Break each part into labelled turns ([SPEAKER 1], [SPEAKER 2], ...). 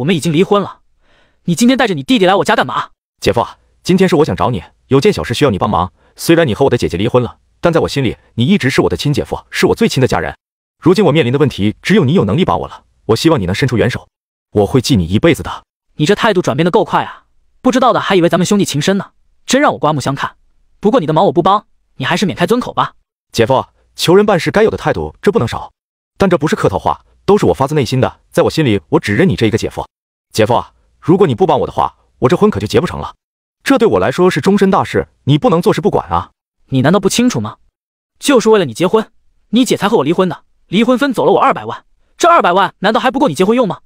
[SPEAKER 1] 我们已经离婚了，你今天带着你弟弟来我家干嘛？姐夫，今天是我想找你，有件小事需要你帮忙。虽然你和我的姐姐离婚了，但在我心里，你一直是我的亲姐夫，是我最亲的家人。如今我面临的问题，只有你有能力帮我了。我希望你能伸出援手，我会记你一辈子的。
[SPEAKER 2] 你这态度转变的够快啊，不知道的还以为咱们兄弟情深呢，真让我刮目相看。不过你的忙我不帮，你还是免开尊口吧。姐夫，求人办事该有
[SPEAKER 1] 的态度，这不能少，但这不是客套话。都是我发自内心的，在我心里，我只认你这一个姐夫。姐夫，如果你不帮我的话，我这婚可就结不成了。这对我来说是终身
[SPEAKER 2] 大事，你不能坐视不管啊！你难道不清楚吗？就是为了你结婚，你姐才和我离婚的。离婚分走了我二百万，这二百万难道还不够你结婚用吗？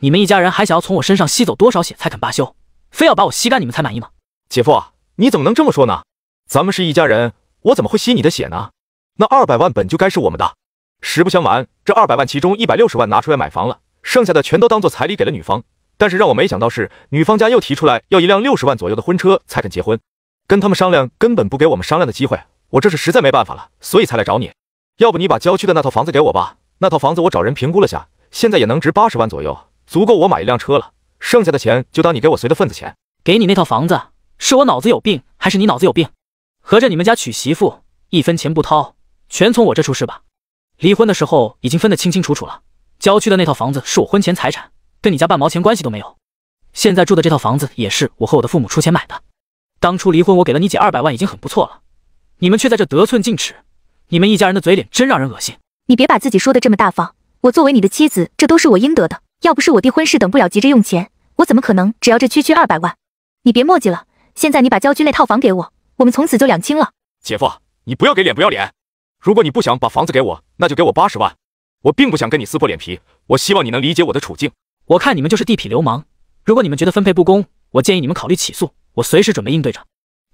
[SPEAKER 2] 你们一家人还想要从我身上吸走多少血才肯罢休？非要把我吸干你们才满意吗？姐夫，
[SPEAKER 1] 你怎么能这么说呢？咱们是一家人，我怎么会吸你的血呢？那二百万本就该是我们的。实不相瞒，这二百万其中一百六十万拿出来买房了，剩下的全都当做彩礼给了女方。但是让我没想到是，女方家又提出来要一辆六十万左右的婚车才肯结婚。跟他们商量根本不给我们商量的机会，我这是实在没办法了，所以才来找你。要不你把郊区的那套房子给我吧，那套房子我找人评估了下，现在也能值八十万左右，足够我
[SPEAKER 2] 买一辆车了。剩下的钱就当你给我随的份子钱。给你那套房子，是我脑子有病还是你脑子有病？合着你们家娶媳妇一分钱不掏，全从我这出是吧？离婚的时候已经分得清清楚楚了，郊区的那套房子是我婚前财产，跟你家半毛钱关系都没有。现在住的这套房子也是我和我的父母出钱买的。当初离婚我给了你姐二百万已经很不错了，你们却在这得寸进尺，你们一家人的嘴脸真让人恶
[SPEAKER 3] 心。你别把自己说的这么大方，我作为你的妻子，这都是我应得的。要不是我弟婚事等不了，急着用钱，我怎么可能只要这区区二百万？你别墨迹了，现在你把郊区那套房给我，我们从此就两清了。
[SPEAKER 1] 姐夫，你不要给脸不要脸。如果你不想把房子给我，那就给我八十万。我并不想跟你撕破脸皮，我希望你能理解我的处境。我看你
[SPEAKER 2] 们就是地痞流氓。如果你们觉得分配不公，我建议你们考虑起诉，我随时准备应对着。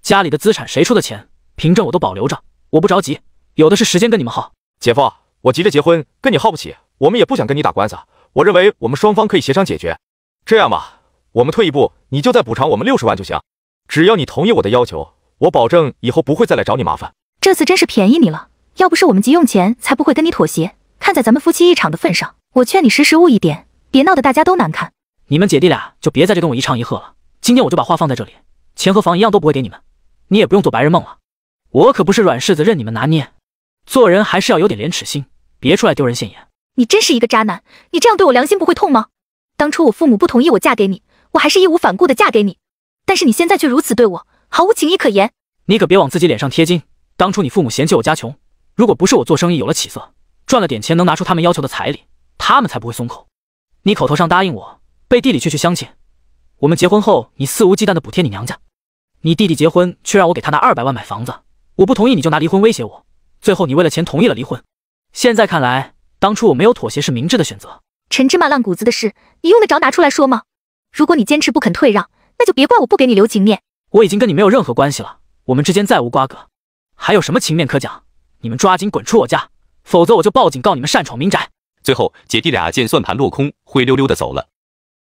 [SPEAKER 2] 家里的资产谁出的钱，凭证我都保留着，我不着急，有的是时间跟你们耗。
[SPEAKER 1] 姐夫，我急着结婚，跟你耗不起。我们也不想跟你打官司，我认为我们双方可以协商解决。这样吧，我们退一步，你就再补偿我们六十万就行。只要你同意我的要求，我保证以后不会再来找你麻烦。
[SPEAKER 3] 这次真是便宜你了。要不是我们急用钱，才不会跟你妥协。看在咱们夫妻一场的份上，我劝你识时务一点，别闹得大家都难看。
[SPEAKER 2] 你们姐弟俩就别在这跟我一唱一和了。今天我就把话放在这里，钱和房一样都不会给你们，你也不用做白日梦了。我可不是软柿子，任你们拿捏。做人还是要有点廉耻心，别出来丢人现眼。
[SPEAKER 3] 你真是一个渣男，你这样对我良心不会痛吗？当初我父母不同意我嫁给你，我还是义无反顾的嫁给你。但是你现在却如此对我，毫无情义可言。
[SPEAKER 2] 你可别往自己脸上贴金。当初你父母嫌弃我家穷。如果不是我做生意有了起色，赚了点钱能拿出他们要求的彩礼，他们才不会松口。你口头上答应我，背地里却去相亲。我们结婚后，你肆无忌惮的补贴你娘家，你弟弟结婚却让我给他拿二百万买房子，我不同意你就拿离婚威胁我。最后你为了钱同意了离婚。
[SPEAKER 3] 现在看来，当初我没有妥协是明智的选择。陈芝麻烂谷子的事，你用得着拿出来说吗？如果你坚持不肯退让，那就别怪我不给你留情面。我已经跟你没有任何关
[SPEAKER 2] 系了，我们之间再无瓜葛，还有什么情面可讲？你们抓紧滚出我家，否则我就报警告你们擅闯民宅。
[SPEAKER 1] 最后，姐弟俩见算盘落空，灰溜溜的走了。